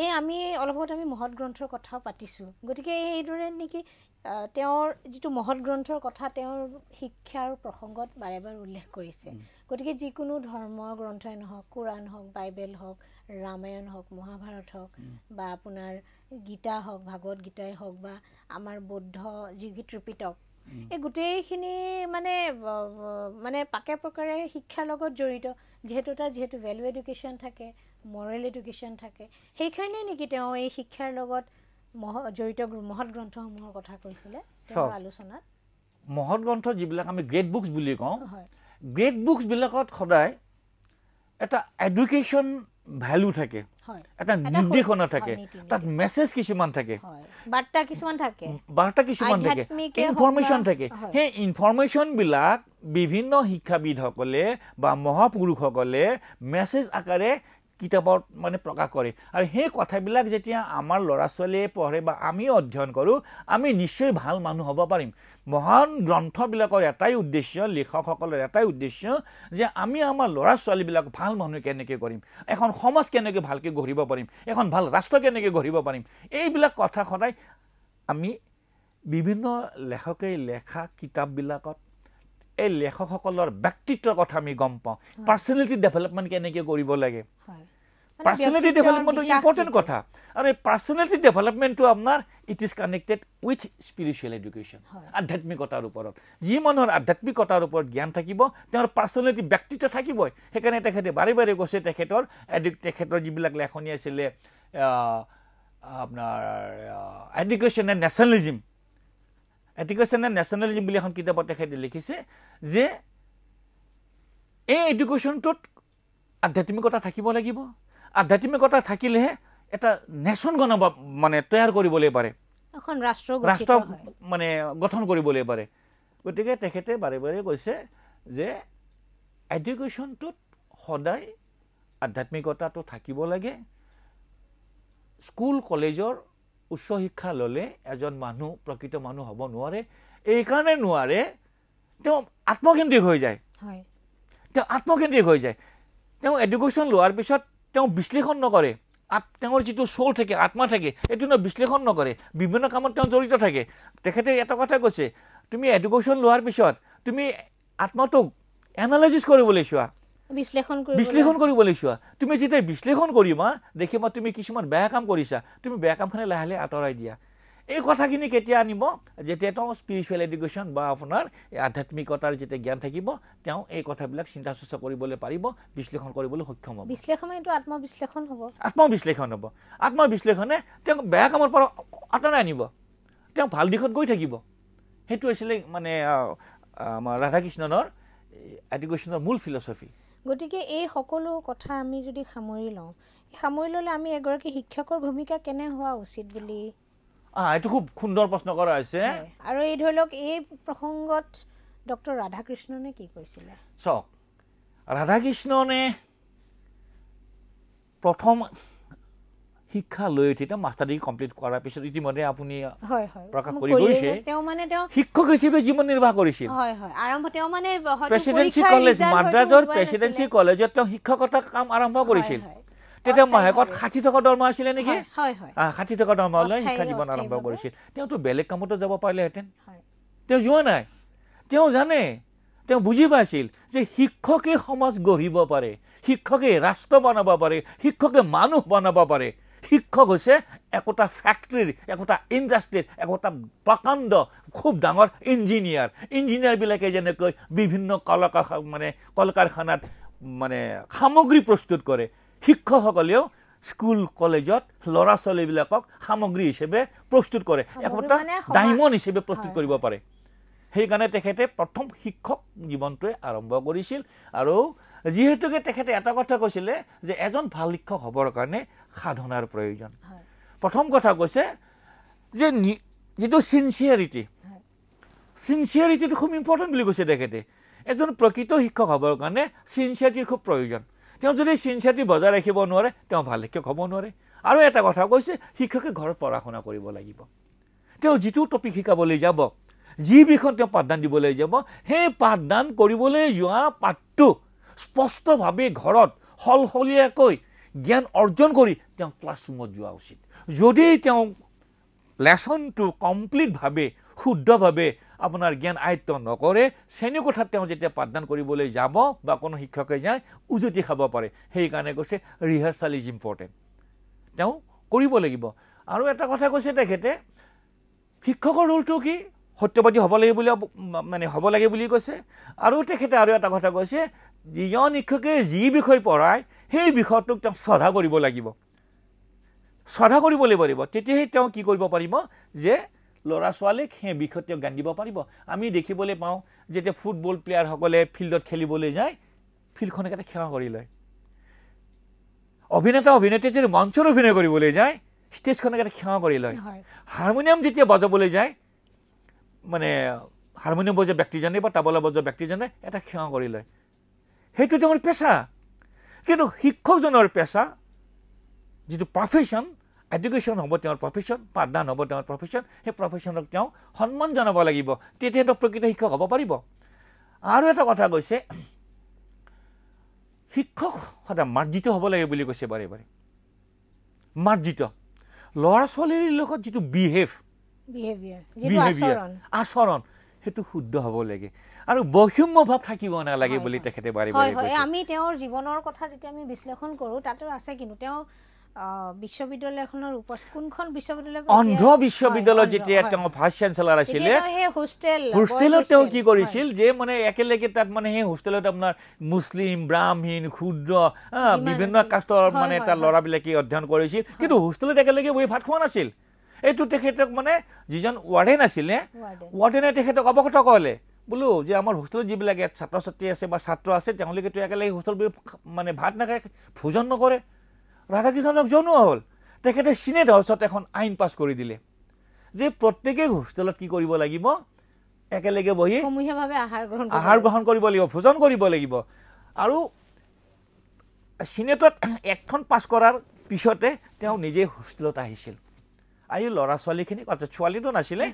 এই আমি অলপ সময়ত আমি মহৎ গ্ৰন্থৰ কথাও পাতিছোঁ গতিকে এইদৰে নেকি তেওঁৰ যিটো মহৎ গ্ৰন্থৰ কথা তেওঁৰ শিক্ষাৰ প্ৰসংগত বাৰে বাৰে উল্লেখ কৰিছে গতিকে যিকোনো ধৰ্মৰ গ্ৰন্থই নহওক কোৰাণ হওক বাইবেল হওক ৰামায়ণ হওক মহাভাৰত হওক বা আপোনাৰ গীতা হওক ভাগৱত গীতাই হওক বা আমাৰ বৌদ্ধ যি ত্ৰিপিতক এই গোটেইখিনি মানে মানে পাকে প্ৰকাৰে শিক্ষাৰ লগত জড়িত যিহেতু তাত যিহেতু ভেলু এডুকেশ্যন থাকে মৰেল এডুকেশ্যন থাকে সেইকাৰণে নেকি তেওঁ এই শিক্ষাৰ লগত জড়িত মহৎ গ্ৰন্থসমূহৰ কথা কৈছিলে আলোচনাত মহৎ গ্ৰন্থ যিবিলাক আমি গ্ৰেট বুকছ বুলি কওঁ গ্ৰেট বুকছবিলাকত সদায় এটা এডুকেশ্যন ভেলু থাকে এটা নিৰ্দেশনা থাকে তাত মেছেজ কিছুমান থাকে বাৰ্তা কিছুমান থাকে বাৰ্তা কিছুমান থাকে ইনফৰ্মেশ্যন থাকে সেই ইনফৰ্মেশ্যনবিলাক বিভিন্ন শিক্ষাবিদসকলে বা মহাপুৰুষসকলে মেছেজ আকাৰে কিতাপত মানে প্ৰকাশ কৰে আৰু সেই কথাবিলাক যেতিয়া আমাৰ ল'ৰা ছোৱালীয়ে পঢ়ে বা আমি অধ্যয়ন কৰোঁ আমি নিশ্চয় ভাল মানুহ হ'ব পাৰিম মহান গ্ৰন্থবিলাকৰ এটাই উদ্দেশ্য লেখকসকলৰ এটাই উদ্দেশ্য যে আমি আমাৰ ল'ৰা ছোৱালীবিলাক ভাল মানুহ কেনেকৈ কৰিম এখন সমাজ কেনেকৈ ভালকৈ গঢ়িব পাৰিম এখন ভাল ৰাষ্ট্ৰ কেনেকৈ গঢ়িব পাৰিম এইবিলাক কথা সদায় আমি বিভিন্ন লেখকে লেখা কিতাপবিলাকত এই লেখকসকলৰ ব্যক্তিত্বৰ কথা আমি গম পাওঁ পাৰ্চনেলিটি ডেভেলপমেণ্ট কেনেকৈ কৰিব লাগে হয় পাৰ্চনেলিটি ডেভেলপমেণ্টটো ইম্পৰ্টেণ্ট কথা আৰু এই পাৰ্চনেলিটি ডেভেলপমেণ্টটো আপোনাৰ it is connected with spiritual education আধ্যাত্মিকতাৰ ওপৰত যি মানুহৰ আধ্যাত্মিকতাৰ ওপৰত জ্ঞান থাকিব তেওঁৰ পাৰ্চনেলিটি ব্যক্তিত্ব থাকিবই সেইকাৰণে তেখেতে বাৰে বাৰে কৈছে তেখেতৰ এডু তেখেতৰ যিবিলাক লেখনি আছিলে আপোনাৰ education and nationalism education and nationalism বুলি এখন কিতাপত তেখেতে লিখিছে যে এই এডুকেশ্যনটোত আধ্যাত্মিকতা থাকিব লাগিব আধ্যাত্মিকতা থাকিলেহে এটা নেশ্যন গণ মানে তৈয়াৰ কৰিবলৈ পাৰে এখন ৰাষ্ট্ৰ ৰাষ্ট্ৰ মানে গঠন কৰিবলৈ পাৰে গতিকে তেখেতে বাৰে বাৰে কৈছে যে এডুকেশ্যনটোত সদায় আধ্যাত্মিকতাটো থাকিব লাগে স্কুল কলেজৰ উচ্চ শিক্ষা ল'লে এজন মানুহ প্ৰকৃত মানুহ হ'ব নোৱাৰে এইকাৰণে নোৱাৰে তেওঁ আত্মকেন্দ্ৰিক হৈ যায় তেওঁ আত্মকেন্দ্ৰিক হৈ যায় তেওঁ এডুকেশ্যন লোৱাৰ পিছত তেওঁ বিশ্লেষণ নকৰে তেওঁৰ যিটো চ'ল থাকে আত্মা থাকে এইটো তেওঁ বিশ্লেষণ নকৰে বিভিন্ন কামত তেওঁ জড়িত থাকে তেখেতে এটা কথা কৈছে তুমি এডুকেশ্যন লোৱাৰ পিছত তুমি আত্মাটোক এনালাইচিছ কৰিবলৈ চোৱা বিশ্লেষণ বিশ্লেষণ কৰিবলৈ চোৱা তুমি যেতিয়া বিশ্লেষণ কৰিবা দেখিবা তুমি কিছুমান বেয়া কাম কৰিছা তুমি বেয়া কামখনে লাহে লাহে আঁতৰাই দিয়া এই কথাখিনি কেতিয়া আনিব যেতিয়া তেওঁ স্পিৰিচুৱেল এডুকেশ্যন বা আপোনাৰ আধ্যাত্মিকতাৰ যেতিয়া জ্ঞান থাকিব তেওঁ এই কথাবিলাক চিন্তা চৰ্চা কৰিবলৈ পাৰিব বিশ্লেষণ কৰিবলৈ সক্ষম হ'ব বিশ্লেষণ হ'ব আত্মবিশ্লেষণ হ'ব আত্মবিশ্লেষণে তেওঁক বেয়া কামৰ পৰা আঁতৰাই আনিব তেওঁ ভাল দিশত গৈ থাকিব সেইটো আছিলে মানে আমাৰ ৰাধাকৃষ্ণনৰ এডুকেশ্যনৰ মূল ফিলচফি গতিকে এই সকলো কথা আমি যদি সামৰি লওঁ সামৰি ল'লে আমি এগৰাকী শিক্ষকৰ ভূমিকা কেনে হোৱা উচিত বুলি এইটো খুব সুন্দৰ প্ৰশ্ন কৰা হৈছে আৰু এই ধৰি লওক এই প্ৰসংগত ডক্টৰ ৰাধাকৃষ্ণনে কি কৈছিলে চাওক ৰাধাকৃষ্ণনে প্ৰথম শিক্ষা লৈ উঠি তেওঁ মাষ্টাৰ ডিগ্ৰী কমপ্লিট কৰাৰ পিছত ইতিমধ্যে আপুনি প্ৰকাশ কৰি গৈছে শিক্ষক হিচাপে জীৱন নিৰ্বাহ কৰিছিল প্ৰেচিডেঞ্চি কলেজ মাদ্ৰাজৰ প্ৰেচিডেঞ্চি কলেজত তেওঁ শিক্ষকতা কাম আৰম্ভ কৰিছিল তেতিয়া মাহেকত ষাঠি টকা দৰমহা আছিলে নেকি ষাঠি টকা দৰমহা লৈ শিক্ষা জীৱন আৰম্ভ কৰিছিল তেওঁতো বেলেগ কামতো যাব পাৰিলেহেঁতেন তেওঁ যোৱা নাই তেওঁ জানে তেওঁ বুজি পাইছিল যে শিক্ষকে সমাজ গঢ়িব পাৰে শিক্ষকে ৰাষ্ট্ৰ বনাব পাৰে শিক্ষকে মানুহ বনাব পাৰে শিক্ষক হৈছে একোটা ফেক্টৰীৰ একোটা ইণ্ডাষ্ট্ৰীৰ একোটা প্ৰকাণ্ড খুব ডাঙৰ ইঞ্জিনিয়াৰ ইঞ্জিনিয়াৰবিলাকে যেনেকৈ বিভিন্ন কল মানে কল কাৰখানাত মানে সামগ্ৰী প্ৰস্তুত কৰে শিক্ষকসকলেও স্কুল কলেজত ল'ৰা ছোৱালীবিলাকক সামগ্ৰী হিচাপে প্ৰস্তুত কৰে একোটা ডাইমণ্ড হিচাপে প্ৰস্তুত কৰিব পাৰে সেইকাৰণে তেখেতে প্ৰথম শিক্ষক জীৱনটোৱে আৰম্ভ কৰিছিল আৰু যিহেতুকে তেখেতে এটা কথা কৈছিলে যে এজন ভাল শিক্ষক হ'বৰ কাৰণে সাধনাৰ প্ৰয়োজন প্ৰথম কথা কৈছে যে যিটো চিনচিয়াৰিটি চিনচিয়াৰিটিটো খুব ইম্পৰ্টেণ্ট বুলি কৈছে তেখেতে এজন প্ৰকৃত শিক্ষক হ'বৰ কাৰণে চিনচিয়াৰিটিৰ খুব প্ৰয়োজন তেওঁ যদি চিনচিয়াৰিটি বজাই ৰাখিব নোৱাৰে তেওঁ ভাল শিক্ষক হ'ব নোৱাৰে আৰু এটা কথা কৈছে শিক্ষকে ঘৰত পঢ়া শুনা কৰিব লাগিব তেওঁ যিটো টপিক শিকাবলৈ যাব যি বিষয়ত তেওঁ পাঠদান দিবলৈ যাব সেই পাঠদান কৰিবলৈ যোৱা পাঠটো স্পষ্টভাৱে ঘৰত সলসলীয়াকৈ জ্ঞান অৰ্জন কৰি তেওঁ ক্লাছৰুমত যোৱা উচিত যদি তেওঁ লেচনটো কমপ্লিটভাৱে শুদ্ধভাৱে আপোনাৰ জ্ঞান আয়ত্ব নকৰে শ্ৰেণীকোঠাত তেওঁ যেতিয়া পাঠদান কৰিবলৈ যাব বা কোনো শিক্ষকে যায় উজুতি খাব পাৰে সেইকাৰণে কৈছে ৰিহাৰ্চেল ইজ ইম্পৰ্টেণ্ট তেওঁ কৰিব লাগিব আৰু এটা কথা কৈছে তেখেতে শিক্ষকৰ ৰোলটো কি সত্যবাদী হ'ব লাগে বুলি মানে হ'ব লাগে বুলি কৈছে আৰু তেখেতে আৰু এটা কথা কৈছে যিজন শিক্ষকে যি বিষয় পঢ়ায় সেই বিষয়টোক তেওঁ শ্ৰদ্ধা কৰিব লাগিব শ্ৰদ্ধা কৰিবলৈ পাৰিব তেতিয়াহে তেওঁ কি কৰিব পাৰিব যে ল'ৰা ছোৱালীক সেই বিষয়ে তেওঁ জ্ঞান দিব পাৰিব আমি দেখিবলৈ পাওঁ যেতিয়া ফুটবল প্লেয়াৰসকলে ফিল্ডত খেলিবলৈ যায় ফিল্ডখনকে সেৱা কৰি লয় অভিনেতা অভিনেত্ৰী যদি মঞ্চত অভিনয় কৰিবলৈ যায় ষ্টেজখনকে সেৱা কৰি লয় হাৰমনিয়াম যেতিয়া বজাবলৈ যায় মানে হাৰমনিয়াম বজোৱা ব্যক্তিজনে বা তাবলা বজোৱা ব্যক্তিজনে এটা সেৱা কৰি লয় সেইটো তেওঁৰ পেচা কিন্তু শিক্ষকজনৰ পেচা যিটো প্ৰফেশ্যন এডুকেশ্যন হ'ব তেওঁৰ প্ৰফেশ্যন পাঠদান হ'ব তেওঁৰ প্ৰফেশ্যন সেই প্ৰফেশ্যনক তেওঁ সন্মান জনাব লাগিব তেতিয়া তেওঁ প্ৰকৃত শিক্ষক হ'ব পাৰিব আৰু এটা কথা কৈছে শিক্ষক সদায় মাৰ্জিত হ'ব লাগে বুলি কৈছে বাৰে বাৰে মাৰ্জিত ল'ৰা ছোৱালীৰ লগত যিটো বিহেভ বিহেভিয়াৰ আচৰণ সেইটো শুদ্ধ হ'ব লাগে আৰু বৈষম্য ভাৱ থাকিব নালাগে বুলি তেখেতে বাৰে বাৰে আমি তেওঁৰ জীৱনৰ কথা যেতিয়া আমি বিশ্লেষণ কৰোঁ তাতো আছে কিন্তু তেওঁ বিশ্ববিদ্যালয়খনৰ উপস্থিত কোনখন বিশ্ববিদ্যালয় অন্ধ্ৰ বিশ্ববিদ্যালয় যেতিয়া তেওঁ ফাৰ্ষ্ট চেঞ্চেলাৰ আছিলে হোষ্টেলত তেওঁ কি কৰিছিল যে মানে একেলগে তাত মানে সেই হোষ্টেলত আপোনাৰ মুছলিম ব্ৰাহ্মীণ ক্ষুদ্ৰ বিভিন্ন কাষ্টৰ মানে তাৰ ল'ৰাবিলাকে অধ্যয়ন কৰিছিল কিন্তু হোষ্টেলত একেলগে বহি ভাত খোৱা নাছিল এইটো তেখেতক মানে যিজন ৱাৰ্ডেন আছিলে ৱাৰ্ডেনে তেখেতক অৱগত কৰিলে বোলো যে আমাৰ হোষ্টেলত যিবিলাক ছাত্ৰ ছাত্ৰী আছে বা ছাত্ৰ আছে তেওঁলোকেতো একেলগে হোষ্টেল মানে ভাত নাখায় ভোজন নকৰে ৰাধাকৃষ্ণক জনোৱা হ'ল তেখেতে চিনে ধৰ্ষত এখন আইন পাছ কৰি দিলে যে প্ৰত্যেকেই হোষ্টেলত কি কৰিব লাগিব একেলগে বহি সমূহীয়াভাৱে আহাৰ আহাৰ গ্ৰহণ কৰিব লাগিব ভোজন কৰিব লাগিব আৰু চিনেটত এখন পাছ কৰাৰ পিছতে তেওঁ নিজেই হোষ্টেলত আহিছিল আৰু ল'ৰা ছোৱালীখিনিক অৰ্থাৎ ছোৱালীটো নাছিলে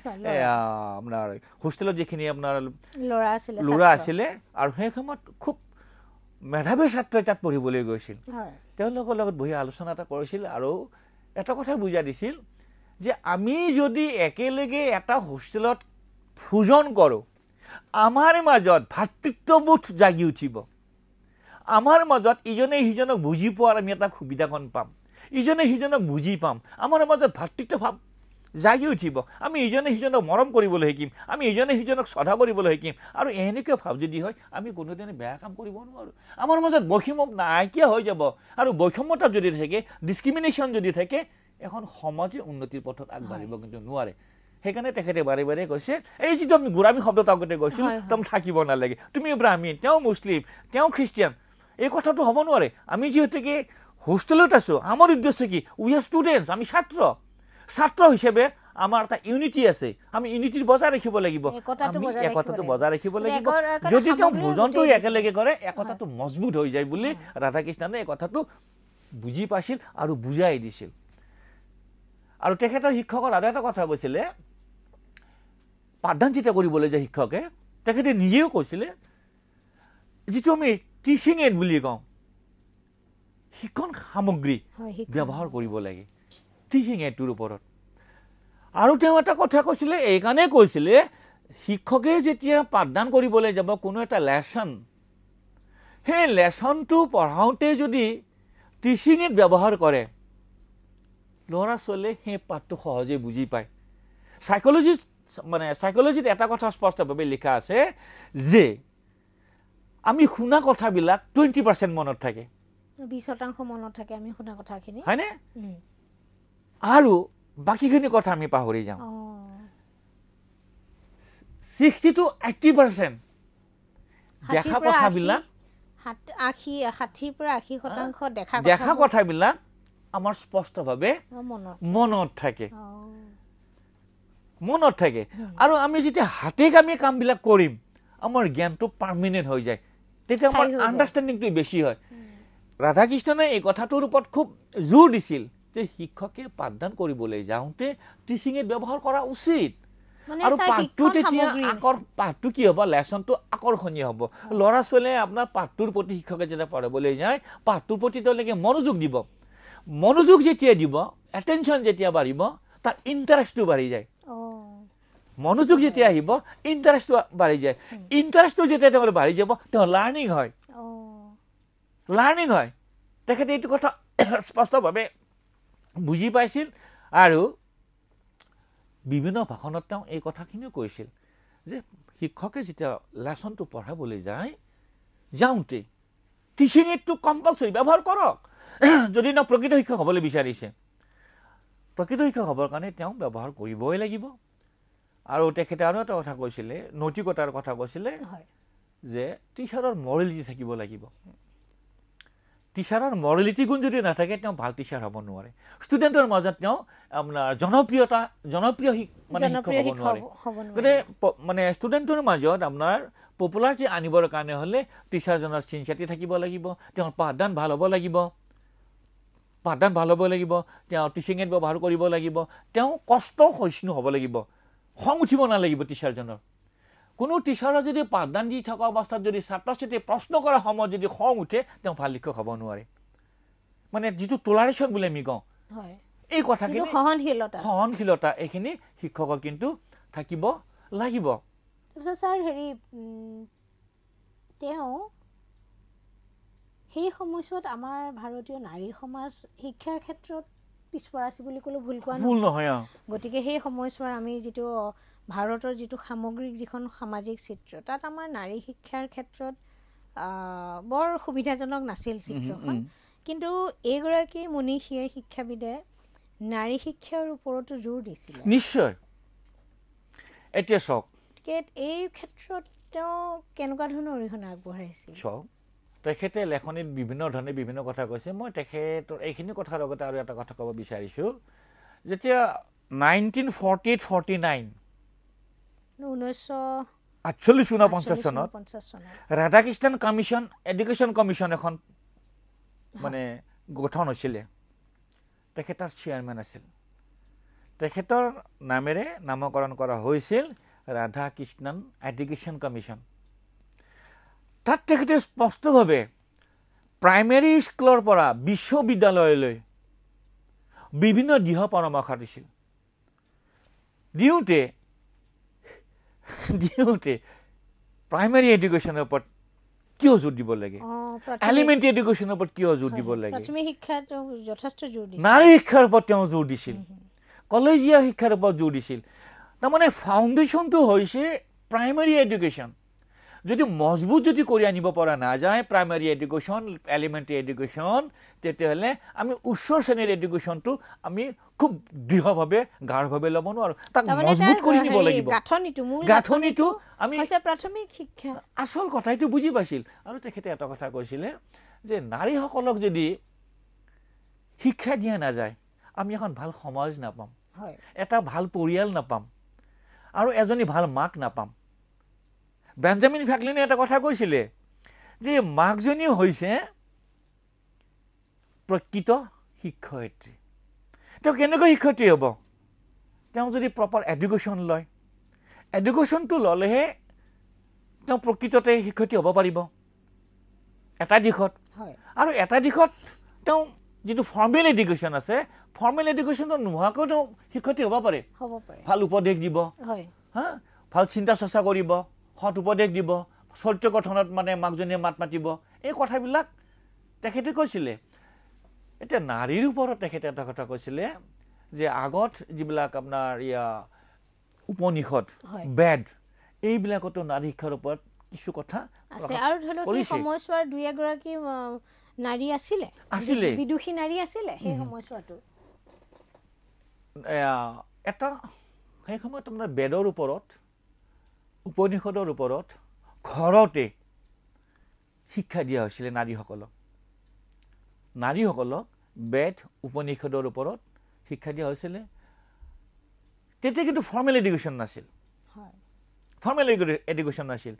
আপোনাৰ হোষ্টেলত যিখিনি আপোনাৰ ল'ৰা ল'ৰা আছিলে আৰু সেই সময়ত খুব মেধাৱী ছাত্ৰই তাত পঢ়িবলৈ গৈছিল তেওঁলোকৰ লগত বহি আলোচনা এটা কৰিছিল আৰু এটা কথা বুজাই দিছিল যে আমি যদি একেলগে এটা হোষ্টেলত ভোজন কৰোঁ আমাৰ মাজত ভাতৃত্ববোধ জাগি উঠিব আমাৰ মাজত ইজনে সিজনক বুজি পোৱাৰ আমি এটা সুবিধাকণ পাম ইজনে সিজনক বুজি পাম আমাৰ মাজত ভাতৃত্ব ভাৱ জাগি উঠিব আমি ইজনে সিজনক মৰম কৰিবলৈ শিকিম আমি ইজনে সিজনক শ্ৰদ্ধা কৰিবলৈ শিকিম আৰু এনেকৈ ভাৱ যদি হয় আমি কোনোদিনে বেয়া কাম কৰিব নোৱাৰোঁ আমাৰ মাজত বৈষম্য নাইকিয়া হৈ যাব আৰু বৈষম্যতা যদি থাকে ডিছক্ৰিমিনেশ্যন যদি থাকে এখন সমাজে উন্নতিৰ পথত আগবাঢ়িব কিন্তু নোৱাৰে সেইকাৰণে তেখেতে বাৰে বাৰে কৈছে এই যিটো আমি গোৰামী শব্দত আগতে গৈছিলোঁ তুমি থাকিব নালাগে তুমি ব্ৰাহ্মীণ তেওঁ মুছলিম তেওঁ খ্ৰীষ্টিয়ান এই কথাটো হ'ব নোৱাৰে আমি যিহেতুকে হোষ্টেলত আছোঁ আমাৰ উদ্দেশ্য কি উই আৰ ষ্টুডেণ্টছ আমি ছাত্ৰ ছাত্ৰ হিচাপে আমাৰ এটা ইউনিটি আছে আমি ইউনিটি বজাই ৰাখিব লাগিব আমি একতাটো বজাই ৰাখিব লাগিব যদি তেওঁ ভোজনটো একেলগে কৰে একতাটো মজবুত হৈ যায় বুলি ৰাধাকৃষ্ণনে এই কথাটো বুজি পাইছিল আৰু বুজাই দিছিল আৰু তেখেতৰ শিক্ষকৰ আৰু এটা কথা কৈছিলে পাঠদান যেতিয়া কৰিবলৈ যায় শিক্ষকে তেখেতে নিজেও কৈছিলে যিটো আমি টিচিং এইড বুলি কওঁ শিক্ষণ সামগ্ৰী ব্যৱহাৰ কৰিব লাগে টিচিং এডটোৰ ওপৰত আৰু তেওঁ এটা কথা কৈছিলে এইকাৰণে কৈছিলে শিক্ষকে যেতিয়া পাঠদান কৰিবলৈ যাব কোনো এটা লেশ্যন সেই লেশ্যনটো পঢ়াওঁতে যদি টিচিং ব্যৱহাৰ কৰে ল'ৰা ছোৱালীয়ে সেই পাঠটো সহজে বুজি পায় চাইক'লজিষ্ট মানে চাইক'লজিত এটা কথা স্পষ্টভাৱে লিখা আছে যে আমি শুনা কথাবিলাক টুৱেণ্টি পাৰ্চেণ্ট মনত থাকে বিশ শতাংশ মনত থাকে আমি শুনা কথাখিনি হয়নে আৰু বাকীখিনি কথা আমি পাহৰি যাওঁ ছিক্সটি টু এইটি পাৰ্চেণ্ট দেখা কথাবিলাক দেখা কথাবিলাক আমাৰ স্পষ্টভাৱে মনত থাকে মনত থাকে আৰু আমি যেতিয়া হাতেক আমি কামবিলাক কৰিম আমাৰ জ্ঞানটো পাৰ্মেনেণ্ট হৈ যায় তেতিয়া আমাৰ আণ্ডাৰষ্টেণ্ডিংটো বেছি হয় ৰাধাকৃষ্ণনে এই কথাটোৰ ওপৰত খুব জোৰ দিছিল যে শিক্ষকে পাঠদান কৰিবলৈ যাওঁতে টিচিং এইড ব্যৱহাৰ কৰা উচিত আৰু পাঠটো তেতিয়া আকৰ পাঠটো কি হ'ব লেচনটো আকৰ্ষণীয় হ'ব ল'ৰা ছোৱালীয়ে আপোনাৰ পাঠটোৰ প্ৰতি শিক্ষকে যেতিয়া পঢ়িবলৈ যায় পাঠটোৰ প্ৰতি তেওঁলোকে মনোযোগ দিব মনোযোগ যেতিয়া দিব এটেনশ্যন যেতিয়া বাঢ়িব তাৰ ইণ্টাৰেষ্টটো বাঢ়ি যায় মনোযোগ যেতিয়া আহিব ইণ্টাৰেষ্টটো বাঢ়ি যায় ইণ্টাৰেষ্টটো যেতিয়া তেওঁলোকে বাঢ়ি যাব তেওঁ লাৰ্ণিং হয় লাৰ্ণিং হয় তেখেতে এইটো কথা স্পষ্টভাৱে বুজি পাইছিল আৰু বিভিন্ন ভাষণত তেওঁ এই কথাখিনিও কৈছিল যে শিক্ষকে যেতিয়া লেচনটো পঢ়াবলৈ যায় যাওঁতেই টিচিং এইডটো কম্পালচৰি ব্যৱহাৰ কৰক যদি তেওঁ প্ৰকৃত শিক্ষক হ'বলৈ বিচাৰিছে প্ৰকৃত শিক্ষক হ'বৰ কাৰণে তেওঁ ব্যৱহাৰ কৰিবই লাগিব আৰু তেখেতে আৰু এটা কথা কৈছিলে নৈতিকতাৰ কথা কৈছিলে যে টিচাৰৰ মৰেলিটি থাকিব লাগিব টিচাৰৰ মৰেলিটি গুণ যদি নাথাকে তেওঁ ভাল টিচাৰ হ'ব নোৱাৰে ষ্টুডেণ্টৰ মাজত তেওঁ আপোনাৰ জনপ্ৰিয়তা জনপ্ৰিয় মানে গতিকে মানে ষ্টুডেণ্টৰ মাজত আপোনাৰ পপুলাৰিটি আনিবৰ কাৰণে হ'লে টিচাৰজনৰ চিনচিয়াতি থাকিব লাগিব তেওঁৰ পাঠদান ভাল হ'ব লাগিব পাঠদান ভাল হ'ব লাগিব তেওঁ টিচিং এড ব্যৱহাৰ কৰিব লাগিব তেওঁ কষ্ট সহিষ্ণু হ'ব লাগিব খং উঠিব নালাগিব টিচাৰজনৰ কোনো টিচাৰে যদি পাঠদান দি থকা অৱস্থাত যদি ছাত্ৰ ছাত্ৰীয়ে প্ৰশ্ন কৰাৰ সময়ত যদি খং উঠে তেওঁ ভাল শিক্ষক হ'ব নোৱাৰে মানে যিটো টলাৰেশ্যন বুলি আমি কওঁ এই কথাখিনি সহনশীলতা সহনশীলতা এইখিনি শিক্ষকৰ কিন্তু থাকিব লাগিব ছাৰ হেৰি তেওঁ সেই সময়ছোৱাত আমাৰ ভাৰতীয় নাৰী সমাজ শিক্ষাৰ ক্ষেত্ৰত পিছপৰা আছে বুলি ক'লেও ভুল কোৱা ভুল নহয় গতিকে সেই সময়ছোৱাৰ আমি যিটো ভাৰতৰ যিটো সামগ্ৰিক যিখন সামাজিক চিত্ৰ তাত আমাৰ নাৰী শিক্ষাৰ ক্ষেত্ৰত বৰ সুবিধাজনক নাছিল চিত্ৰখন কিন্তু এইগৰাকী মনীষীয়ে শিক্ষাবিদে নাৰী শিক্ষাৰ ওপৰতো জোৰ দিছিল নিশ্চয় এতিয়া চাওক গতিকে এই ক্ষেত্ৰত তেওঁ কেনেকুৱা ধৰণৰ অৰিহণা আগবঢ়াইছিল চাওক তেখেতে লেখনিত বিভিন্ন ধৰণে বিভিন্ন কথা কৈছে মই তেখেতৰ এইখিনি কথাৰ লগতে আৰু এটা কথা ক'ব বিচাৰিছোঁ যেতিয়া nineteen forty eight forty nine আঠচল্লিছ ঊনপঞ্চাছ চনত ৰাধাকৃষ্ণন কমিশ্যন এডুকেশ্যন কমিশ্যন এখন মানে গঠন হৈছিলে তেখেতৰ চেয়াৰমেন আছিল তেখেতৰ নামেৰে নামকৰণ কৰা হৈছিল ৰাধাকৃষ্ণন এডুকেশ্যন কমিশ্যন তাত তেখেতে স্পষ্টভাৱে প্ৰাইমেৰী স্কুলৰ পৰা বিশ্ববিদ্যালয়লৈ বিভিন্ন দৃঢ় পৰামৰ্শ দিছিল দিওঁতে দিওঁতে প্ৰাইমাৰী এডুকেশ্যনৰ ওপৰত কিয় জোৰ দিব লাগে এলিমেণ্টেৰী এডুকেশ্যনৰ ওপৰত কিয় জোৰ দিব লাগে নাৰী শিক্ষাৰ ওপৰত তেওঁ জোৰ দিছিল কলেজীয়া শিক্ষাৰ ওপৰত জোৰ দিছিল তাৰমানে ফাউণ্ডেশ্যনটো হৈছে প্ৰাইমাৰী এডুকেশ্যন যদি মজবুত যদি কৰি আনিব পৰা নাযায় প্ৰাইমেৰী এডুকেশ্যন এলিমেণ্টেৰী এডুকেশ্যন তেতিয়াহ'লে আমি উচ্চ শ্ৰেণীৰ এডুকেশ্যনটো আমি খুব দৃঢ়ভাৱে গাঢ়ভাৱে ল'ব নোৱাৰোঁ তাক মজবুত কৰি নিব লাগিব গাঁথনিটো আমি প্ৰাথমিক শিক্ষা আচল কথা বুজি পাইছিল আৰু তেখেতে এটা কথা কৈছিলে যে নাৰীসকলক যদি শিক্ষা দিয়া নাযায় আমি এখন ভাল সমাজ নাপাম এটা ভাল পৰিয়াল নাপাম আৰু এজনী ভাল মাক নাপাম বেঞ্জামিন ফ্ৰেংকলিনে এটা কথা কৈছিলে যে মাকজনীও হৈছে প্ৰকৃত শিক্ষয়িত্ৰী তেওঁ কেনেকৈ শিক্ষয়িত্ৰী হ'ব তেওঁ যদি প্ৰপাৰ এডুকেশ্যন লয় এডুকেশ্যনটো ল'লেহে তেওঁ প্ৰকৃততে শিক্ষয়িত্ৰী হ'ব পাৰিব এটা দিশত আৰু এটা দিশত তেওঁ যিটো ফৰ্মেল এডুকেশ্যন আছে ফৰ্মেল এডুকেশ্যনটো নোহোৱাকৈ তেওঁ শিক্ষয়িত্ৰী হ'ব পাৰে ভাল উপদেশ দিব হা ভাল চিন্তা চৰ্চা কৰিব সৎ উপদেশ দিব চৰিত্ৰ গঠনত মানে মাকজনীয়ে মাত মাতিব এই কথাবিলাক তেখেতে কৈছিলে এতিয়া নাৰীৰ ওপৰত তেখেতে এটা কথা কৈছিলে যে আগত যিবিলাক আপোনাৰ ইয়াৰ উপনিষদ বেদ এইবিলাকতো নাৰী শিক্ষাৰ ওপৰত কিছু কথা আছে আৰু ধৰি লওক নাৰী আছিলে বিদুষী নাৰী আছিলে এটা সেই সময়ত আপোনাৰ বেদৰ ওপৰত উপনিষদৰ ওপৰত ঘৰতে শিক্ষা দিয়া হৈছিলে নাৰীসকলক নাৰীসকলক বেদ উপনিষদৰ ওপৰত শিক্ষা দিয়া হৈছিলে তেতিয়া কিন্তু ফৰ্মেল এডুকেশ্যন নাছিল হয় ফৰ্মেল এডুকেশ্যন নাছিল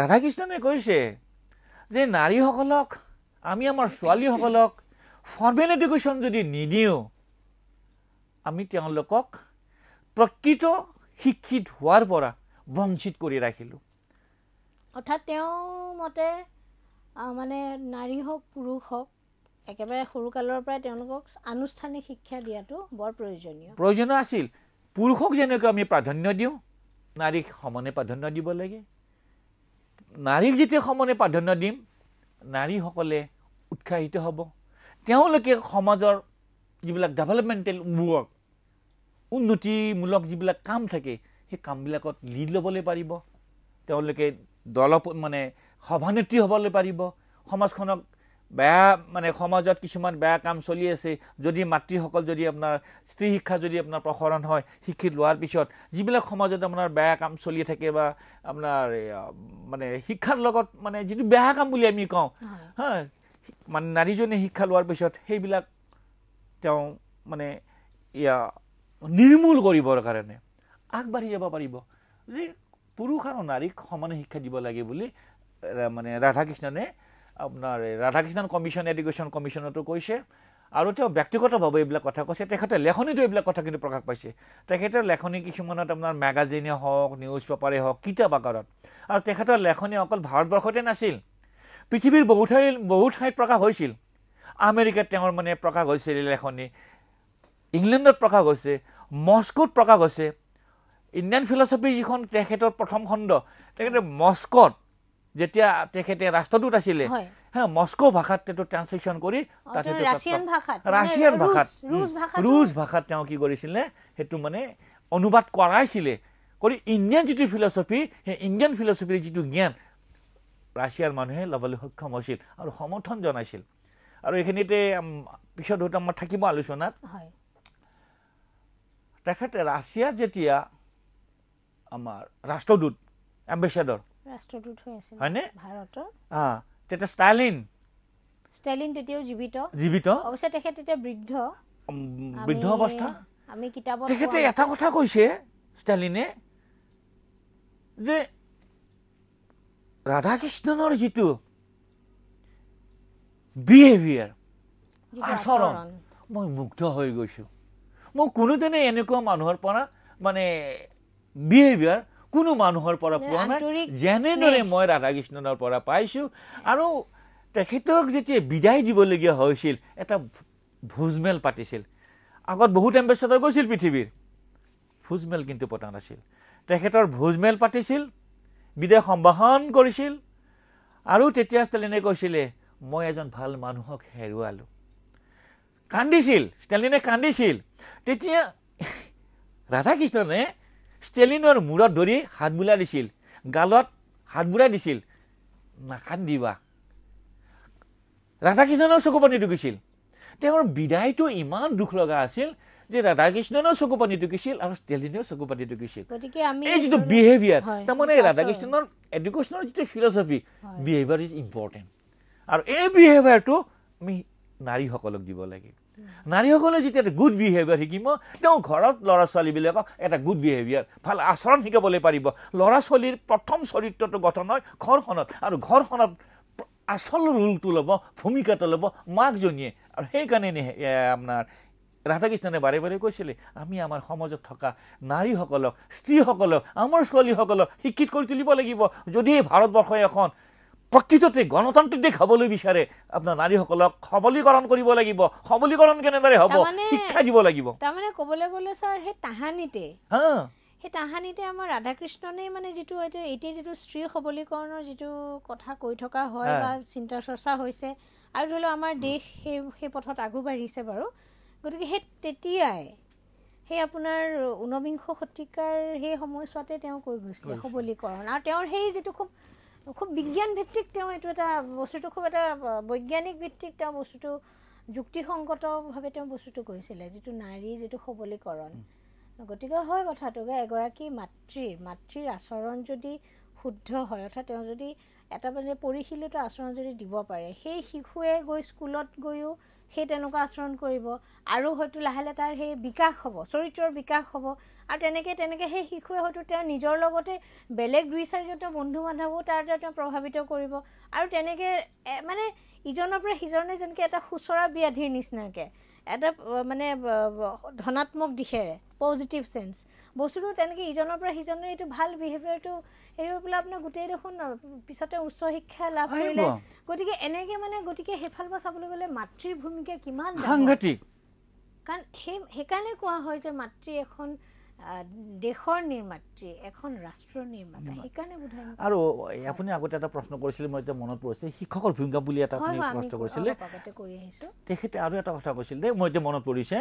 ৰাধাকৃষ্ণনে কৈছে যে নাৰীসকলক আমি আমাৰ ছোৱালীসকলক ফৰ্মেল এডুকেশ্যন যদি নিদিওঁ আমি তেওঁলোকক প্ৰকৃত শিক্ষিত হোৱাৰ পৰা বঞ্চিত কৰি ৰাখিলোঁ অৰ্থাৎ তেওঁ মতে মানে নাৰী হওক পুৰুষ হওক একেবাৰে সৰুকালৰ পৰাই তেওঁলোকক আনুষ্ঠানিক শিক্ষা দিয়াটো বৰ প্ৰয়োজনীয় প্ৰয়োজনীয় আছিল পুৰুষক যেনেকৈ আমি প্ৰাধান্য দিওঁ নাৰীক সমানে প্ৰাধান্য দিব লাগে নাৰীক যেতিয়া সমানে প্ৰাধান্য দিম নাৰীসকলে উৎসাহিত হ'ব তেওঁলোকে সমাজৰ যিবিলাক ডেভেলপমেণ্টেল ৱৰ্ক উন্নতিমূলক যিবিলাক কাম থাকে সেই কামবিলাকত লীড ল'বলৈ পাৰিব তেওঁলোকে দল মানে সভানেত্ৰী হ'বলৈ পাৰিব সমাজখনক বেয়া মানে সমাজত কিছুমান বেয়া কাম চলি আছে যদি মাতৃসকল যদি আপোনাৰ স্ত্ৰী শিক্ষা যদি আপোনাৰ প্ৰসৰণ হয় শিক্ষিত লোৱাৰ পিছত যিবিলাক সমাজত আপোনাৰ বেয়া কাম চলি থাকে বা আপোনাৰ মানে শিক্ষাৰ লগত মানে যিটো বেয়া কাম বুলি আমি কওঁ হা মানে নাৰীজনীয়ে শিক্ষা লোৱাৰ পিছত সেইবিলাক তেওঁ মানে নিৰ্মূল কৰিবৰ কাৰণে আগবাঢ়ি যাব পাৰিব যে পুৰুষ আৰু নাৰীক সমানে শিক্ষা দিব লাগে বুলি মানে ৰাধাকৃষ্ণনে আপোনাৰ ৰাধাকৃষ্ণন কমিশ্যন এডুকেশ্যন কমিশ্যনতো কৈছে আৰু তেওঁ ব্যক্তিগতভাৱে এইবিলাক কথা কৈছে তেখেতে লেখনিতো এইবিলাক কথা কিন্তু প্ৰকাশ পাইছে তেখেতৰ লেখনি কিছুমানত আপোনাৰ মেগাজিনে হওক নিউজ পেপাৰে হওক কিতাপ আকাৰত আৰু তেখেতৰ লেখনি অকল ভাৰতবৰ্ষতে নাছিল পৃথিৱীৰ বহু ঠাই বহু ঠাইত প্ৰকাশ হৈছিল আমেৰিকাত তেওঁৰ মানে প্ৰকাশ হৈছিল লেখনি ইংলেণ্ডত প্ৰকাশ হৈছে মস্কোত প্ৰকাশ হৈছে ইণ্ডিয়ান ফিলচফি যিখন তেখেতৰ প্ৰথম খণ্ড তেখেতে মস্কত যেতিয়া তেখেতে ৰাষ্ট্ৰদূত আছিলে মস্কো ভাষাত তেওঁ ট্ৰান্সলেশ্যন কৰি তাতে ৰাছিয়ান ভাষাত ৰুজ ভাষাত তেওঁ কি কৰিছিলে সেইটো মানে অনুবাদ কৰাইছিলে কৰি ইণ্ডিয়ান যিটো ফিলচফি সেই ইণ্ডিয়ান ফিলচফিৰ যিটো জ্ঞান ৰাছিয়াৰ মানুহে ল'বলৈ সক্ষম হৈছিল আৰু সমৰ্থন জনাইছিল আৰু এইখিনিতে পিছত হয়তো আমাৰ থাকিব আলোচনাত তেখেতে ৰাছিয়াত যেতিয়া আমাৰ ৰাষ্ট্ৰদূত এম্বেচাদৰ ৰাষ্ট্ৰদূত হৈ আছিল হয়নে ভাৰতৰ তেতিয়া ষ্টালিন ষ্টেলিন তেতিয়াও জীৱিত জীৱিত অৱশ্যে তেখেত এতিয়া বৃদ্ধ বৃদ্ধ অৱস্থা আমি কিতাপ তেখেতে এটা কথা কৈছে ষ্টেলিনে যে ৰাধাকৃষ্ণনৰ যিটো বিহেভিয়াৰ আচৰণ মই মুগ্ধ হৈ গৈছোঁ মই কোনোদিনে এনেকুৱা মানুহৰ পৰা মানে বিহেভিয়াৰ কোনো মানুহৰ পৰা পোৱা নাই যেনেদৰে মই ৰাধাকৃষ্ণৰ পৰা পাইছোঁ আৰু তেখেতক যেতিয়া বিদায় দিবলগীয়া হৈছিল এটা ভোজমেল পাতিছিল আগত বহুত এম্বেচাদৰ গৈছিল পৃথিৱীৰ ভোজমেল কিন্তু পতা নাছিল তেখেতৰ ভোজমেল পাতিছিল বিদায় সম্ভাষণ কৰিছিল আৰু তেতিয়া ষ্টেলিনে কৈছিলে মই এজন ভাল মানুহক হেৰুৱালোঁ কান্দিছিল ষ্টেলিনে কান্দিছিল তেতিয়া ৰাধাকৃষ্ণনে ষ্টেলিনৰ মূৰত ধৰি হাত বোলাই দিছিল গালত হাত বোলাই দিছিল নাকান্দিবা ৰাধাকৃষ্ণনেও চকু পানী টুকিছিল তেওঁৰ বিদায়টো ইমান দুখ লগা আছিল যে ৰাধাকৃষ্ণনেও চকু পানী টুকিছিল আৰু ষ্টেলিনেও চকু পানী টুকিছিল এই যিটো বিহেভিয়াৰ তাৰমানে ৰাধাকৃষ্ণৰ এডুকেশ্যনৰ যিটো ফিলচফি বিহেভিয়াৰ ইজ ইম্পৰ্টেণ্ট আৰু এই বিহেভিয়াৰটো আমি নাৰীসকলক দিব লাগে নাৰীসকলে যেতিয়া গুড বিহেভিয়াৰ শিকিব তেওঁ ঘৰত ল'ৰা ছোৱালীবিলাকক এটা গুড বিহেভিয়াৰ ভাল আচৰণ শিকাবলৈ পাৰিব ল'ৰা ছোৱালীৰ প্ৰথম চৰিত্ৰটো গঠন হয় ঘৰখনত আৰু ঘৰখনত আচল ৰোলটো ল'ব ভূমিকাটো ল'ব মাকজনীয়ে আৰু সেইকাৰণে আপোনাৰ ৰাধাকৃষ্ণনে বাৰে বাৰে কৈছিলে আমি আমাৰ সমাজত থকা নাৰীসকলক স্ত্ৰীসকলক আমাৰ ছোৱালীসকলক শিক্ষিত কৰি তুলিব লাগিব যদি ভাৰতবৰ্ষই এখন প্ৰকৃততে গণতান্ত্ৰিক দেশ হ'বলৈ বিচাৰে আপোনাৰ নাৰীসকলক সবলীকৰণ কৰিব লাগিব সবলীকৰণ কেনেদৰে হ'ব শিক্ষা দিব লাগিব তাৰমানে ক'বলৈ গ'লে ছাৰ সেই তাহানিতে সেই তাহানিতে আমাৰ ৰাধাকৃষ্ণনেই মানে যিটো এতিয়া এতিয়া যিটো স্ত্ৰী সবলীকৰণৰ যিটো কথা কৈ থকা হয় বা চিন্তা চৰ্চা হৈছে আৰু ধৰি লওক আমাৰ দেশ সেই সেই পথত আগবাঢ়িছে বাৰু গতিকে সেই তেতিয়াই সেই আপোনাৰ ঊনবিংশ শতিকাৰ সেই সময়ছোৱাতে তেওঁ কৈ গৈছিলে সবলীকৰণ আৰু তেওঁৰ সেই যিটো খুব খুব বিজ্ঞান ভিত্তিক তেওঁ এইটো এটা বস্তুটো খুব এটা বৈজ্ঞানিক ভিত্তিক তেওঁ বস্তুটো যুক্তিসংগতভাৱে তেওঁ বস্তুটো কৈছিলে যিটো নাৰীৰ যিটো সবলীকৰণ গতিকে হয় কথাটো যে এগৰাকী মাতৃৰ মাতৃৰ আচৰণ যদি শুদ্ধ হয় অৰ্থাৎ তেওঁ যদি এটা মানে পৰিশীলিত আচৰণ যদি দিব পাৰে সেই শিশুৱে গৈ স্কুলত গৈও সেই তেনেকুৱা আচৰণ কৰিব আৰু হয়তো লাহে লাহে তাৰ সেই বিকাশ হ'ব চৰিত্ৰৰ বিকাশ হ'ব আৰু তেনেকৈ তেনেকৈ সেই শিশুৱে হয়তো তেওঁ নিজৰ লগতে বেলেগ দুই চাৰিজনৰ বন্ধু বান্ধৱো তাৰ দ্বাৰা তেওঁ প্ৰভাৱিত কৰিব আৰু তেনেকৈ মানে ইজনৰ পৰা সিজনে যেনেকৈ এটা সোঁচৰা ব্যাধিৰ নিচিনাকৈ এটা মানে ধনাত্মক দিশেৰে পজিটিভ চেঞ্চ বস্তুটো তেনেকৈ ইজনৰ পৰা সিজনে এইটো ভাল বিহেভিয়াৰটো হেৰি পেলাই আপোনাৰ গোটেই দেখোন পিছতে উচ্চ শিক্ষা লাভ কৰিলে গতিকে এনেকে মানে গতিকে সেইফালৰ পৰা চাবলৈ গ'লে মাতৃৰ ভূমিকা কিমান সাংঘাটিক কাৰণ সেই সেইকাৰণে কোৱা হয় যে মাতৃ এখন দেশৰ নিৰ্মাতৃ এখন ৰাষ্ট্ৰ নিৰ্মাতা সেইকাৰণে বোধহয় আৰু আপুনি আগতে এটা প্ৰশ্ন কৰিছিলে মই এতিয়া মনত পৰিছে শিক্ষকৰ ভূমিকা বুলি এটা আপুনি প্ৰশ্ন কৰিছিলে তেখেতে আৰু এটা কথা কৈছিল দেই মই এতিয়া মনত পৰিছে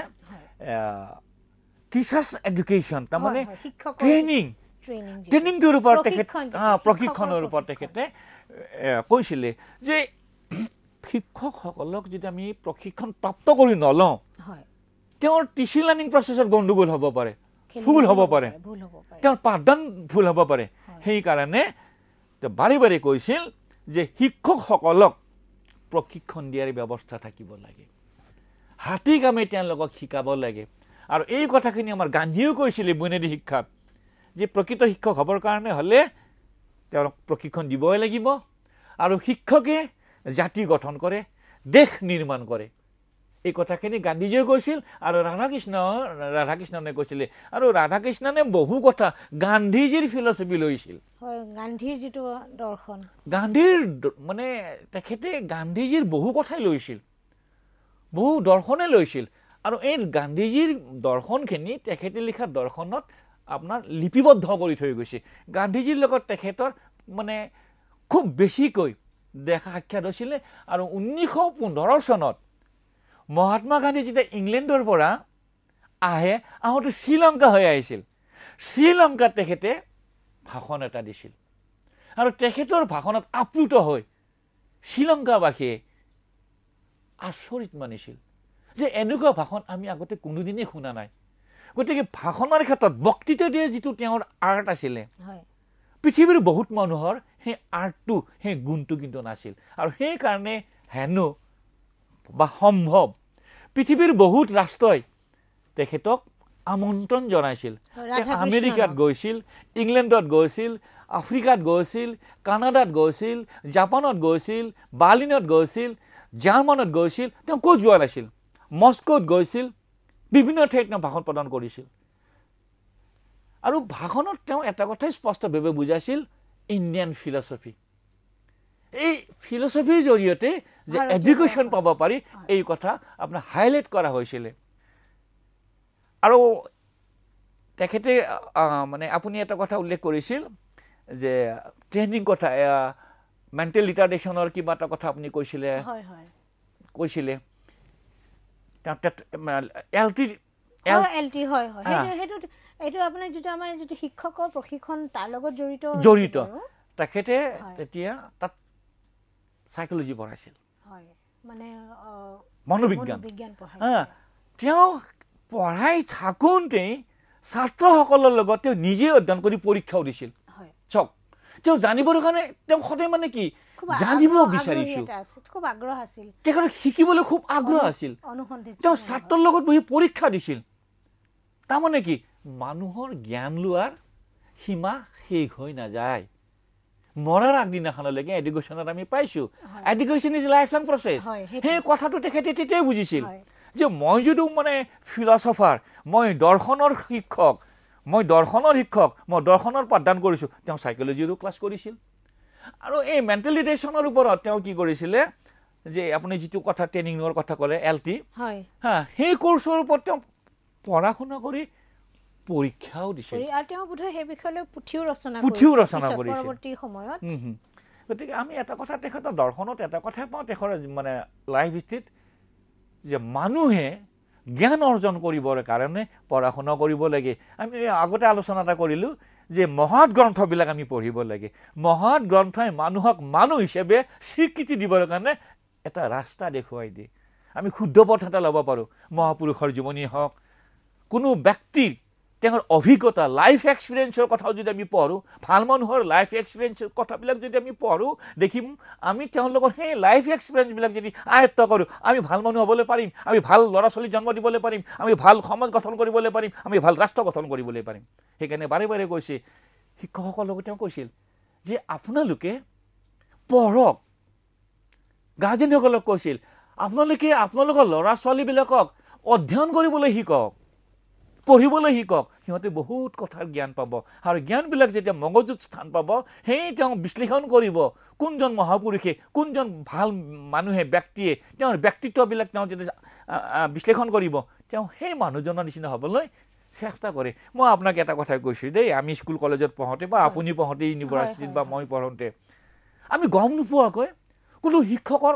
টিচাৰ্চ এডুকেশ্যন তাৰমানে ট্ৰেইনিং ট্ৰেইনিংটোৰ ওপৰত তেখেত প্ৰশিক্ষণৰ ওপৰত তেখেতে কৈছিলে যে শিক্ষকসকলক যদি আমি প্ৰশিক্ষণ প্ৰাপ্ত কৰি নলওঁ তেওঁৰ টিচিং লাৰ্ণিং প্ৰচেছত গণ্ডগোল হ'ব পাৰে ভুল হ'ব পাৰে তেওঁৰ পাঠদান ভুল হ'ব পাৰে সেইকাৰণে তেওঁ বাৰে বাৰে কৈছিল যে শিক্ষকসকলক প্ৰশিক্ষণ দিয়াৰ ব্যৱস্থা থাকিব লাগে হাতী কামে তেওঁলোকক শিকাব লাগে আৰু এই কথাখিনি আমাৰ গান্ধীয়েও কৈছিলে বুনিয়াদী শিক্ষাত যে প্ৰকৃত শিক্ষক হ'বৰ কাৰণে হ'লে তেওঁলোক প্ৰশিক্ষণ দিবই লাগিব আৰু শিক্ষকে জাতি গঠন কৰে দেশ নিৰ্মাণ কৰে এই কথাখিনি গান্ধীজীয়ে কৈছিল আৰু ৰাধাকৃষ্ণ ৰাধাকৃষ্ণনে কৈছিলে আৰু ৰাধাকৃষ্ণনে বহু কথা গান্ধীজীৰ ফিলচফি লৈছিল গান্ধীৰ যিটো দৰ্শন গান্ধীৰ মানে তেখেতে গান্ধীজীৰ বহু কথাই লৈছিল বহু দৰ্শনে লৈছিল আৰু এই গান্ধীজীৰ দৰ্শনখিনি তেখেতে লিখা দৰ্শনত আপোনাৰ লিপিবদ্ধ কৰি থৈ গৈছে গান্ধীজীৰ লগত তেখেতৰ মানে খুব বেছিকৈ দেখা সাক্ষাৎ হৈছিলে আৰু ঊনৈছশ পোন্ধৰ চনত মহাত্মা গান্ধী যেতিয়া ইংলেণ্ডৰ পৰা আহে আহোঁতে শ্ৰীলংকা হৈ আহিছিল শ্ৰীলংকাত তেখেতে ভাষণ এটা দিছিল আৰু তেখেতৰ ভাষণত আপ্লুত হৈ শ্ৰীলংকাবাসীয়ে আচৰিত মানিছিল যে এনেকুৱা ভাষণ আমি আগতে কোনোদিনেই শুনা নাই গতিকে ভাষণৰ ক্ষেত্ৰত বক্তৃতা দিয়ে যিটো তেওঁৰ আৰ্ট আছিলে পৃথিৱীৰ বহুত মানুহৰ সেই আৰ্টটো সেই গুণটো কিন্তু নাছিল আৰু সেইকাৰণে হেনো বা সম্ভৱ পৃথিৱীৰ বহুত ৰাষ্ট্ৰই তেখেতক আমন্ত্ৰণ জনাইছিল আমেৰিকাত গৈছিল ইংলেণ্ডত গৈছিল আফ্ৰিকাত গৈছিল কানাডাত গৈছিল জাপানত গৈছিল বাৰ্লিনত গৈছিল জাৰ্মানত গৈছিল তেওঁ ক'ত যোৱা নাছিল মস্কোত গৈছিল বিভিন্ন ঠাইত তেওঁ ভাষণ প্ৰদান কৰিছিল আৰু ভাষণত তেওঁ এটা কথাই স্পষ্টভাৱে বুজাইছিল ইণ্ডিয়ান ফিলচফি এই ফিলচফিৰ জৰিয়তে যে এডুকেশ্যন পাব পাৰি এই কথা আপোনাৰ হাইলাইট কৰা হৈছিলে আৰু তেখেতে মানে আপুনি এটা কথা উল্লেখ কৰিছিল যে ট্ৰেইনিং কথা মেণ্টেল ৰিটাৰ্ডেশ্যনৰ কিবা এটা কথা আপুনি কৈছিলে কৈছিলে তেওঁ এল টি জড়িত তেখেতে তেতিয়া তাত চাইকলজি পঢ়াইছিল মনোবিজ্ঞান তেওঁ পঢ়াই থাকোঁতে ছাত্ৰসকলৰ লগত তেওঁ নিজে অধ্যয়ন কৰি পৰীক্ষাও দিছিল চাওক তেওঁ জানিবৰ কাৰণে তেওঁ সদায় মানে কি জানিব বিচাৰিছিল তেখেতক শিকিবলৈ খুব আগ্ৰহ আছিল তেওঁ ছাত্ৰৰ লগত বহি পৰীক্ষা দিছিল তাৰমানে কি মানুহৰ জ্ঞান লোৱাৰ সীমা শেষ হৈ নাযায় মৰাৰ আগদিনাখনলৈকে এডুকেশ্যনত আমি পাইছো education is life long process সেই কথাটো তেখেতে তেতিয়াই বুজিছিল যে মই যদিও মানে ফিলচফাৰ মই দৰ্শনৰ শিক্ষক মই দৰ্শনৰ শিক্ষক মই দৰ্শনৰ পাঠদান কৰিছোঁ তেওঁ চাইকলজিৰো ক্লাছ কৰিছিল আৰু এই মেণ্টেলিটেশ্যনৰ ওপৰত তেওঁ কি কৰিছিলে যে আপুনি যিটো কথা ট্ৰেইনিঙৰ কথা ক'লে এল টি হা সেই কোৰ্চৰ ওপৰত তেওঁ পঢ়া শুনা কৰি পৰীক্ষাও দিছে আৰু তেওঁ বোধহয় সেই বিষয়লৈ পুথিও ৰচনা পুথিও ৰচনা কৰিছে পৰৱৰ্তী সময়ত গতিকে আমি এটা কথা তেখেতৰ দৰ্শনত এটা কথাই পাওঁ তেখেতৰ মানে লাইফ হিষ্ট্ৰীত যে মানুহে জ্ঞান অৰ্জন কৰিবৰ কাৰণে পঢ়া শুনা কৰিব লাগে আমি আগতে আলোচনা এটা কৰিলোঁ যে মহৎ গ্ৰন্থবিলাক আমি পঢ়িব লাগে মহৎ গ্ৰন্থই মানুহক মানুহ হিচাপে স্বীকৃতি দিবৰ কাৰণে এটা ৰাস্তা দেখুৱাই দিয়ে আমি শুদ্ধ পথ এটা ল'ব পাৰোঁ মহাপুৰুষৰ জীৱনী হওক কোনো ব্যক্তিৰ তেওঁৰ অভিজ্ঞতা লাইফ এক্সপিৰিয়েঞ্চৰ কথাও যদি আমি পঢ়োঁ ভাল মানুহৰ লাইফ এক্সপিৰিয়েঞ্চৰ কথাবিলাক যদি আমি পঢ়োঁ দেখিম আমি তেওঁলোকৰ সেই লাইফ এক্সপিৰিয়েঞ্চবিলাক যদি আয়ত্ত কৰোঁ আমি ভাল মানুহ হ'বলৈ পাৰিম আমি ভাল ল'ৰা ছোৱালী জন্ম দিবলৈ পাৰিম আমি ভাল সমাজ গঠন কৰিবলৈ পাৰিম আমি ভাল ৰাষ্ট্ৰ গঠন কৰিবলৈ পাৰিম সেইকাৰণে বাৰে বাৰে কৈছে শিক্ষকসকলকো তেওঁ কৈছিল যে আপোনালোকে পঢ়ক গাৰ্জেনসকলক কৈছিল আপোনালোকে আপোনালোকৰ ল'ৰা ছোৱালীবিলাকক অধ্যয়ন কৰিবলৈ শিকক পঢ়িবলৈ শিকক সিহঁতে বহুত কথাৰ জ্ঞান পাব আৰু জ্ঞানবিলাক যেতিয়া মগজুত স্থান পাব সেই তেওঁ বিশ্লেষণ কৰিব কোনজন মহাপুৰুষে কোনজন ভাল মানুহে ব্যক্তিয়ে তেওঁৰ ব্যক্তিত্ববিলাক তেওঁ যেতিয়া বিশ্লেষণ কৰিব তেওঁ সেই মানুহজনৰ নিচিনা হ'বলৈ চেষ্টা কৰে মই আপোনাক এটা কথা কৈছোঁ দেই আমি স্কুল কলেজত পঢ়োঁতে বা আপুনি পঢ়োঁতে ইউনিভাৰ্চিটিত বা মই পঢ়োঁতে আমি গম নোপোৱাকৈ কোনো শিক্ষকৰ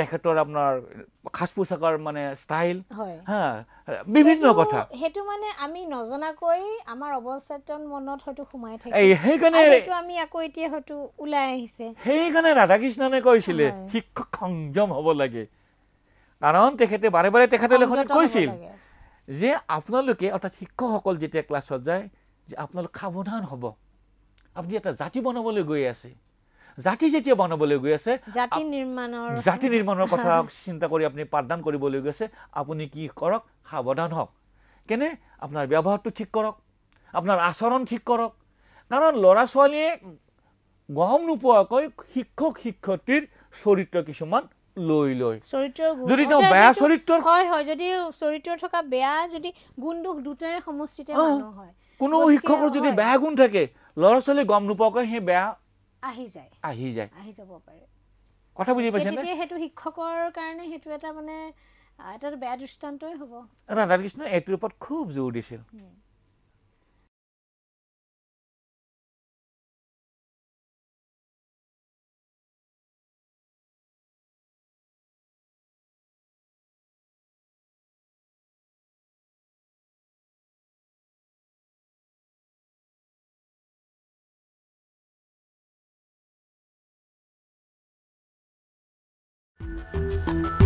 তেখেতৰ আপোনাৰ সাজ পোছাকৰ মানে ষ্টাইল হা বিভিন্ন কথা সেইটো মানে আমি নজনাকৈ আমাৰ অৱচেতন মনত হয়তো সোমাই থাকে সেইকাৰণে আমি আকৌ এতিয়া হয়তো ওলাই আহিছে সেইকাৰণে ৰাধাকৃষ্ণনে কৈছিলে শিক্ষক সংযম হ'ব লাগে কাৰণ তেখেতে বাৰে বাৰে তেখেতে লেখত কৈছিল যে আপোনালোকে অৰ্থাৎ শিক্ষকসকল যেতিয়া ক্লাছত যায় যে আপোনালোক সাৱধান হ'ব আপুনি এটা জাতি বনাবলৈ গৈ আছে জাতি যেতিয়া বনাবলৈ গৈ আছে জাতি নিৰ্মাণৰ জাতি নিৰ্মাণৰ কথা চিন্তা কৰি আপুনি পাঠদান কৰিবলৈ গৈ আছে আপুনি কি কৰক সাৱধান হওক কেনে আপোনাৰ ব্যৱহাৰটো ঠিক কৰক আপোনাৰ আচৰণ ঠিক কৰক কাৰণ ল'ৰা ছোৱালীয়ে গম নোপোৱাকৈ শিক্ষক শিক্ষয়িত্ৰীৰ চৰিত্ৰ কিছুমান লৈ লৈ চৰিত্ৰ যদি তেওঁ বেয়া চৰিত্ৰ হয় হয় যদি চৰিত্ৰ থকা বেয়া যদি গুণ দুখ দুটাৰে সমষ্টিতে হয় কোনো শিক্ষকৰ যদি বেয়া গুণ থাকে ল'ৰা ছোৱালী গম নোপোৱাকৈ সেই বেয়া আহি যায় আহি যায় আহি যাব পাৰে কথা বুজি পাইছেনে তেতিয়া সেইটো শিক্ষকৰ কাৰণে সেইটো এটা মানে এটা বেয়া দৃষ্টান্তই হ'ব ৰাধা কৃষ্ণ এইটোৰ ওপৰত খুব জোৰ দিছিল Thank you.